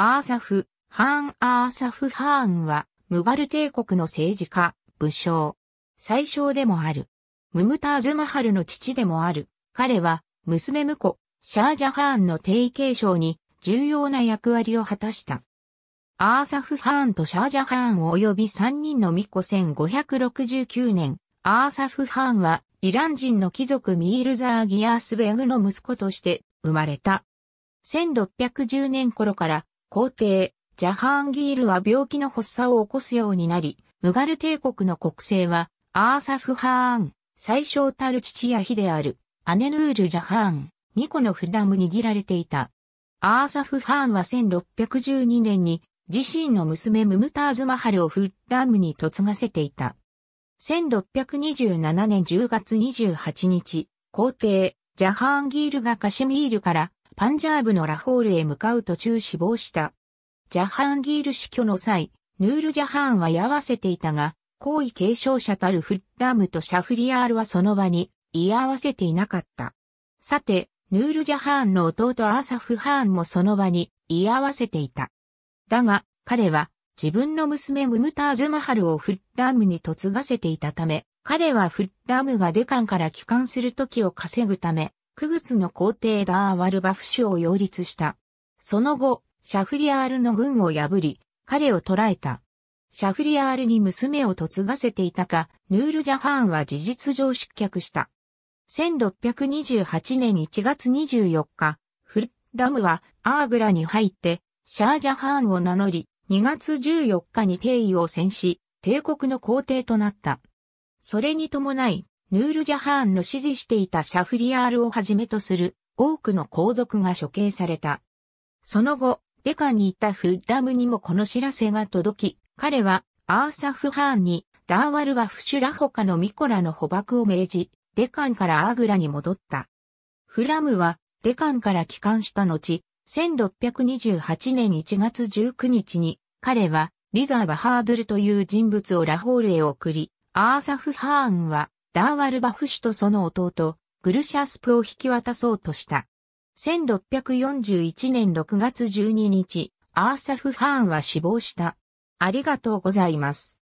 アーサフ、ハーン・アーサフ・ハーンは、ムガル帝国の政治家、武将、最小でもある。ムムターズ・マハルの父でもある。彼は、娘婿、シャージャハーンの定位継承に、重要な役割を果たした。アーサフ・ハーンとシャージャハーン及び3人の巫女1569年、アーサフ・ハーンは、イラン人の貴族ミールザー・ギアースベグの息子として生まれた。1610年頃から皇帝、ジャハーンギールは病気の発作を起こすようになり、ムガル帝国の国政は、アーサフ・ハーン、最小たる父や妃である、アネヌール・ジャハーン、巫女のフラム握られていた。アーサフ・ハーンは1612年に、自身の娘ムムターズ・マハルをフラムに嫁がせていた。1627年10月28日、皇帝、ジャハーンギールがカシミールからパンジャーブのラホールへ向かう途中死亡した。ジャハンギール死去の際、ヌール・ジャハンは居合わせていたが、皇位継承者たるフッラムとシャフリアールはその場に居合わせていなかった。さて、ヌール・ジャハンの弟アーサフ・ハーンもその場に居合わせていた。だが、彼は自分の娘ムムターズ・マハルをフッラムに嫁がせていたため、彼はフッラムがデカンから帰還する時を稼ぐため、九月の皇帝ダーワルバフ首を擁立した。その後、シャフリアールの軍を破り、彼を捕らえた。シャフリアールに娘を嫁がせていたか、ヌールジャハーンは事実上失脚した。1628年1月24日、フルラムはアーグラに入って、シャージャハーンを名乗り、2月14日に帝位を戦し、帝国の皇帝となった。それに伴い、ヌールジャハーンの支持していたシャフリヤールをはじめとする多くの皇族が処刑された。その後、デカにいたフッダムにもこの知らせが届き、彼はアーサフ・ハーンにダーワルワフシュラホカのミコラの捕獲を命じ、デカンからアーグラに戻った。フラムはデカンから帰還した後、1628年1月19日に、彼はリザーバ・ハードルという人物をラホールへ送り、アーサフ・ハーンはダーワルバフ氏とその弟、グルシャスプを引き渡そうとした。1641年6月12日、アーサフ・ハーンは死亡した。ありがとうございます。